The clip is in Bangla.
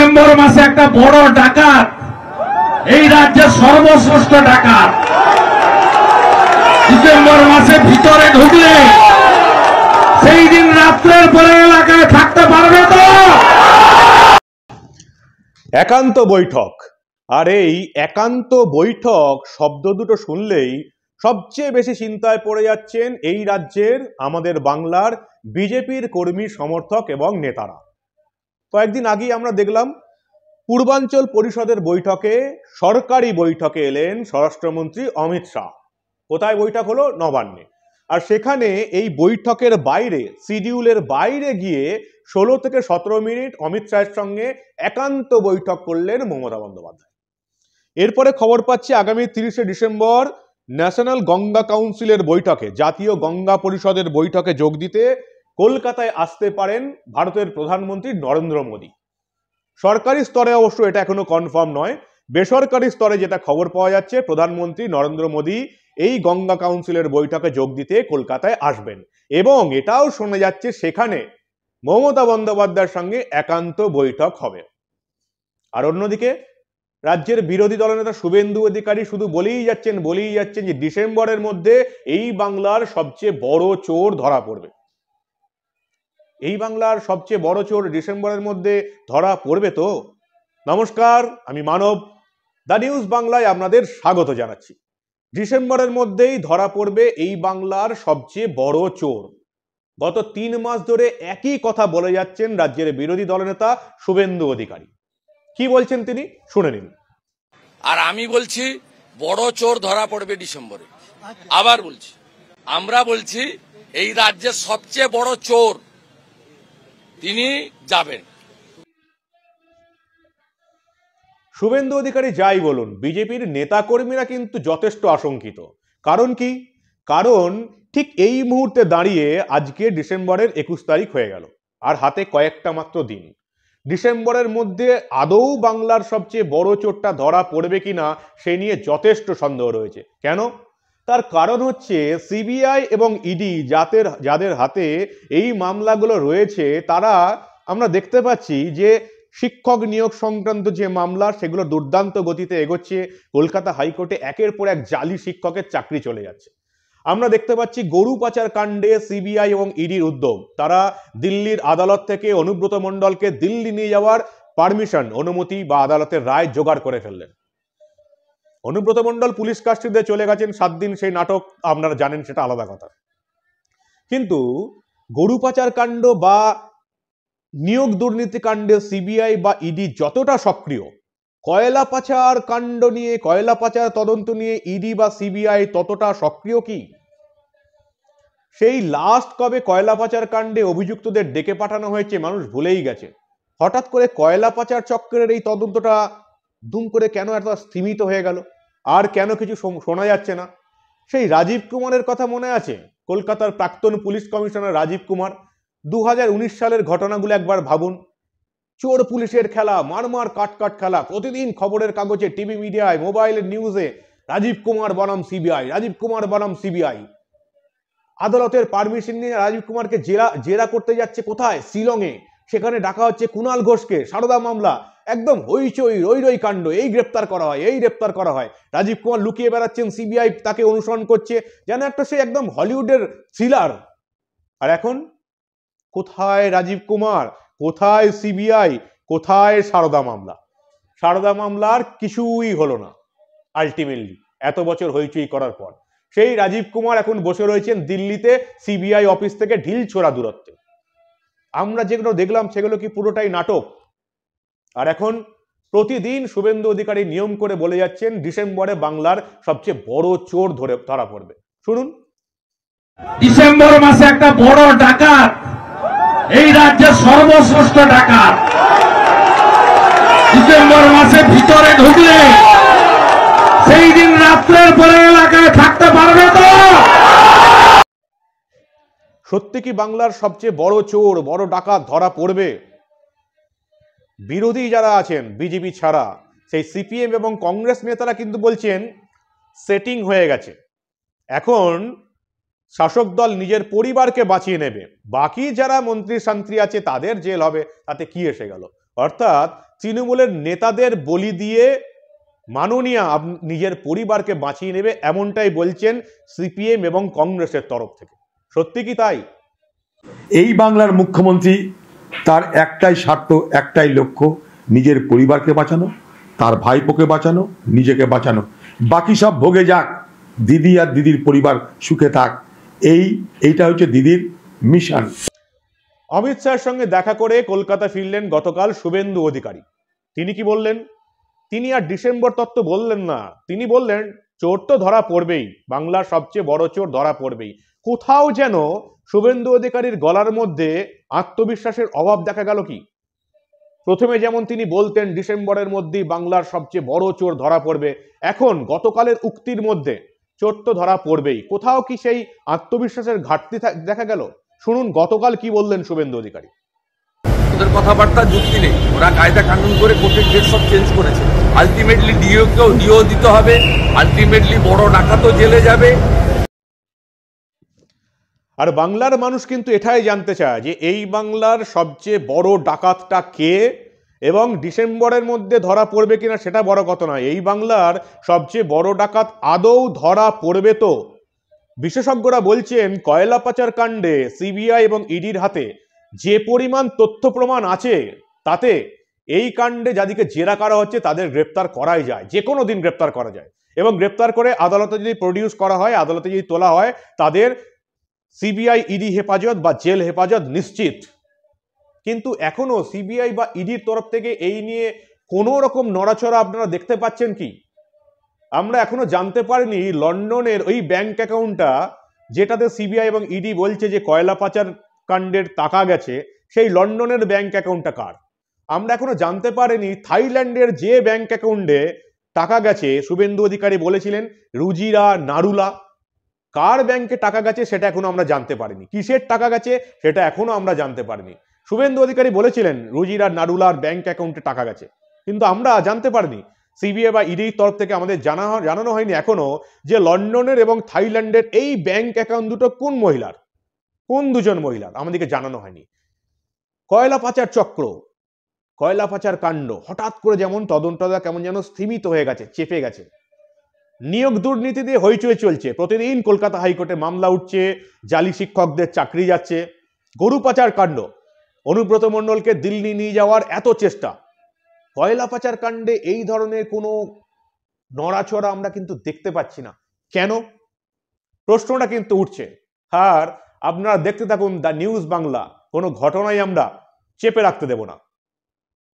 ডিসেম্বর মাসে একটা বড় ডাকাত এই রাজ্যের সর্বশ্রেষ্ঠ ডাকাত ডিসেম্বর মাসে ভিতরে ঢুকলে সেই দিন রাত্রের পরে এলাকায় থাকতে পারবে তো একান্ত বৈঠক আর এই একান্ত বৈঠক শব্দ দুটো শুনলেই সবচেয়ে বেশি চিন্তায় পড়ে যাচ্ছেন এই রাজ্যের আমাদের বাংলার বিজেপির কর্মী সমর্থক এবং নেতারা কয়েকদিন আগেই আমরা দেখলাম পূর্বাঞ্চল পরিষদের বৈঠকে সরকারি বৈঠকে এলেন স্বরাষ্ট্রমন্ত্রী অমিত শাহ কোথায় বৈঠক হলো নবান্নে আর সেখানে এই বৈঠকের বাইরে শিডিউলের বাইরে গিয়ে ষোলো থেকে সতেরো মিনিট অমিত শাহের সঙ্গে একান্ত বৈঠক করলেন মমতা বন্দ্যোপাধ্যায় এরপরে খবর পাচ্ছি আগামী তিরিশে ডিসেম্বর ন্যাশনাল গঙ্গা কাউন্সিলের বৈঠকে জাতীয় গঙ্গা পরিষদের বৈঠকে যোগ দিতে কলকাতায় আসতে পারেন ভারতের প্রধানমন্ত্রী নরেন্দ্র মোদী সরকারি স্তরে অবশ্য এটা এখনো কনফার্ম নয় বেসরকারি স্তরে যেটা খবর পাওয়া যাচ্ছে প্রধানমন্ত্রী নরেন্দ্র মোদী এই গঙ্গা কাউন্সিলের বৈঠকে যোগ দিতে কলকাতায় আসবেন এবং এটাও শোনা যাচ্ছে সেখানে মমতা বন্দ্যোপাধ্যায়ের সঙ্গে একান্ত বৈঠক হবে আর অন্যদিকে রাজ্যের বিরোধী দলনেতা শুভেন্দু অধিকারী শুধু বলেই যাচ্ছেন বলেই যাচ্ছেন যে ডিসেম্বরের মধ্যে এই বাংলার সবচেয়ে বড় চোর ধরা পড়বে এই বাংলার সবচেয়ে বড় চোর ডিসেম্বরের মধ্যে ধরা পড়বে তো নমস্কার আমি মানব দ্য নিউজ বাংলায় আপনাদের স্বাগত জানাচ্ছি ডিসেম্বরের মধ্যেই ধরা পড়বে এই বাংলার সবচেয়ে বড় চোর গত তিন মাস ধরে একই কথা বলে যাচ্ছেন রাজ্যের বিরোধী দলনেতা শুভেন্দু অধিকারী কি বলছেন তিনি শুনে নিন আর আমি বলছি বড় চোর ধরা পড়বে ডিসেম্বরে আবার বলছি আমরা বলছি এই রাজ্যের সবচেয়ে বড় চোর তিনি যাবেন শুভেন্দু অধিকারী যাই বলুন বিজেপির নেতাকর্মীরা কিন্তু যথেষ্ট আশঙ্কিত কারণ কি কারণ ঠিক এই মুহূর্তে দাঁড়িয়ে আজকে ডিসেম্বরের একুশ তারিখ হয়ে গেল আর হাতে কয়েকটা মাত্র দিন ডিসেম্বরের মধ্যে আদৌ বাংলার সবচেয়ে বড় চোটটা ধরা পড়বে কিনা সে নিয়ে যথেষ্ট সন্দেহ রয়েছে কেন তার কারণ হচ্ছে সিবিআই এবং ইডি যাদের যাদের হাতে এই মামলাগুলো রয়েছে তারা আমরা দেখতে পাচ্ছি যে শিক্ষক নিয়োগ সংক্রান্ত যে মামলা সেগুলো দুর্দান্ত গতিতে এগোচ্ছে কলকাতা হাইকোর্টে একের পর এক জালি শিক্ষকের চাকরি চলে যাচ্ছে আমরা দেখতে পাচ্ছি গরু পাচার কাণ্ডে সিবিআই এবং ইডির উদ্যোগ তারা দিল্লির আদালত থেকে অনুব্রত মণ্ডলকে দিল্লি নিয়ে যাওয়ার পারমিশন অনুমতি বা আদালতের রায় জোগাড় করে ফেললেন অনুব্রত মণ্ডল পুলিশ কাস্টিতে চলে গেছেন সাত দিন সেই নাটক আপনারা জানেন সেটা আলাদা কথা কিন্তু গরু পাচার কাণ্ড বা নিয়োগ দুর্নীতি কাণ্ডে সিবিআই বা ইডি যতটা সক্রিয় কয়লা পাচার কাণ্ড নিয়ে কয়লা পাচার তদন্ত নিয়ে ইডি বা সিবিআই ততটা সক্রিয় কি সেই লাস্ট কবে কয়লা পাচার কাণ্ডে অভিযুক্তদের ডেকে পাঠানো হয়েছে মানুষ ভুলেই গেছে হঠাৎ করে কয়লা পাচার চক্রের এই তদন্তটা দুম করে কেন এত স্তীমিত হয়ে গেল আর কেন কিছু শোনা যাচ্ছে না সেই রাজীব কুমারের কথা মনে আছে কলকাতার প্রাক্তন পুলিশ কমিশনার রাজীব কুমার দু সালের ঘটনাগুলো একবার ভাবুন চোর পুলিশের খেলা মারমার কাটকাট খেলা প্রতিদিন খবরের কাগজে টিভি মিডিয়ায় মোবাইলের নিউজে রাজীব কুমার বনাম সিবিআই রাজীব কুমার বনাম সিবিআই আদালতের পারমিশন নিয়ে রাজীব কুমারকে জেরা জেরা করতে যাচ্ছে কোথায় শিলংয়ে সেখানে ডাকা হচ্ছে কুণাল ঘোষকে সারদা মামলা একদম হইচই রই রই কাণ্ড এই গ্রেপ্তার করা হয় এই গ্রেপ্তার করা হয় রাজীব কুমার লুকিয়ে বেড়াচ্ছেন সিবিআই তাকে অনুসরণ করছে যেন একটা সে একদম হলিউডের থ্রিলার আর এখন কোথায় রাজীব কুমার কোথায় সিবিআই কোথায় সারদা মামলা সারদা মামলার কিছুই হলো না আলটিমেটলি এত বছর হইচই করার পর সেই রাজীব কুমার এখন বসে রয়েছেন দিল্লিতে সিবিআই অফিস থেকে ঢিল ছোড়া দূরত্বে আমরা যেগুলো দেখলাম সেগুলো কি পুরোটাই নাটক আর এখন প্রতিদিন শুভেন্দু অধিকারী নিয়ম করে বলে যাচ্ছেন ডিসেম্বরে বাংলার সবচেয়ে বড় চোর ধরে ধরা পড়বে শুনুন ডিসেম্বর মাসে একটা বড় ডাকাত এই রাজ্যের সর্বশ্রেষ্ঠ ডাকাত ডিসেম্বর মাসে ভিতরে ঢুকলে সেই দিন রাত্রের পরে এলাকায় থাকতে পারবে তো সত্যি কি বাংলার সবচেয়ে বড় চোর বড় ডাকাত ধরা পড়বে বিরোধী যারা আছেন বিজেপি ছাড়া সেই সিপিএম এবং কংগ্রেস নেতারা কিন্তু বলছেন সেটিং হয়ে গেছে এখন শাসক দল নিজের পরিবারকে বাঁচিয়ে নেবে বাকি যারা মন্ত্রী শান্ত্রী আছে তাদের জেল হবে তাতে কি এসে গেল অর্থাৎ তৃণমূলের নেতাদের বলি দিয়ে মাননীয়া নিজের পরিবারকে বাঁচিয়ে নেবে এমনটাই বলছেন সিপিএম এবং কংগ্রেসের তরফ থেকে সত্যি কি তাই এই বাংলার মুখ্যমন্ত্রী তার একটাই স্বার্থ একটাই লক্ষ্য নিজের পরিবারকে বাঁচানো তার ভাইপোকে বাঁচানো নিজেকে বাঁচানো বাকি সব ভোগে যাক দিদি আর দিদির পরিবার সুখে থাক এই এইটা হচ্ছে দিদির মিশন অমিত শাহের সঙ্গে দেখা করে কলকাতা ফিরলেন গতকাল শুভেন্দু অধিকারী তিনি কি বললেন তিনি আর ডিসেম্বর তত্ত্ব বললেন না তিনি বললেন চোর তো ধরা পড়বেই বাংলার সবচেয়ে বড় চোর ধরা পড়বেই কোথাও যেন শুভেন্দু অধিকারীর গলার মধ্যে আত্মবিশ্বাসের অভাব দেখা গেল কি প্রথমে যেমন তিনি বলতেন ডিসেম্বরের মধ্যেই বাংলার সবচেয়ে বড় চোর ধরা পড়বে এখন গতকালের উক্তির মধ্যে চোর তো ধরা পড়বেই কোথাও কি সেই আত্মবিশ্বাসের ঘাটতি দেখা গেল শুনুন গতকাল কি বললেন শুভেন্দু অধিকারী ওদের কথাবার্তা যুক্তি নেই ওরা কায়দা কানুন করে কোর্টের ডেট সব চেঞ্জ করেছে আলটিমেটলি ডিওকেও ডিও দিতে হবে আলটিমেটলি বড় ডাকাতও জেলে যাবে আর বাংলার মানুষ কিন্তু এটাই জানতে চায় যে এই বাংলার সবচেয়ে বড় ডাকাতটা কে এবং ডিসেম্বরের মধ্যে ধরা পড়বে কিনা সেটা বড় কথা নয় এই বাংলার সবচেয়ে বড় ডাকাত আদৌ ধরা পড়বে তো বিশেষজ্ঞরা বলছেন কয়লা পাচার কাণ্ডে সিবিআই এবং ইডির হাতে যে পরিমাণ তথ্য প্রমাণ আছে তাতে এই কাণ্ডে যাদেরকে জেরা করা হচ্ছে তাদের গ্রেপ্তার করাই যায় যে কোনো দিন গ্রেপ্তার করা যায় এবং গ্রেপ্তার করে আদালতে যদি প্রডিউস করা হয় আদালতে যদি তোলা হয় তাদের সিবিআই ইডি হেফাজত বা জেল হেফাজত নিশ্চিত কিন্তু এখনও সিবিআই বা ইডির তরফ থেকে এই নিয়ে কোনো রকম নড়াচড়া আপনারা দেখতে পাচ্ছেন কি আমরা এখনো জানতে পারিনি লন্ডনের ওই ব্যাংক অ্যাকাউন্টটা যেটাতে সিবিআই এবং ইডি বলছে যে কয়লা পাচার কাণ্ডের টাকা গেছে সেই লন্ডনের ব্যাংক অ্যাকাউন্টটা কার আমরা এখনো জানতে পারিনি থাইল্যান্ডের যে ব্যাংক অ্যাকাউন্টে টাকা গেছে শুভেন্দু অধিকারী বলেছিলেন রুজিরা নারুলা কার ব্যাংকে টাকা গেছে সেটা এখনো আমরা জানতে পারিনি কিসের টাকা গেছে সেটা এখনো আমরা জানতে পারিনি শুভেন্দু অধিকারী বলেছিলেন রুজিরা নারুলার ব্যাংক অ্যাকাউন্টে টাকা গেছে কিন্তু আমরা জানতে পারিনি সিবিআই বা ইডির তরফ থেকে আমাদের জানা জানানো হয়নি এখনো যে লন্ডনের এবং থাইল্যান্ডের এই ব্যাংক অ্যাকাউন্ট দুটো কোন মহিলার কোন দুজন মহিলার আমাদেরকে জানানো হয়নি কয়লা পাচার চক্র কয়লা পাচার কাণ্ড হঠাৎ করে যেমন তদন্তটা কেমন যেন স্থিমিত হয়ে গেছে চেপে গেছে নিয়োগ দুর্নীতি দিয়ে হইচই চলছে প্রতিদিন কলকাতা হাইকোর্টে মামলা উঠছে জালি শিক্ষকদের চাকরি যাচ্ছে গরু পাচার কাণ্ড অনুব্রত মণ্ডলকে দিল্লি নিয়ে যাওয়ার এত চেষ্টা কয়লা পাচার কাণ্ডে এই ধরনের কোনো নড়াচড়া আমরা কিন্তু দেখতে পাচ্ছি না কেন প্রশ্নটা কিন্তু উঠছে আর আপনারা দেখতে থাকুন দ্য নিউজ বাংলা কোনো ঘটনাই আমরা চেপে রাখতে দেব না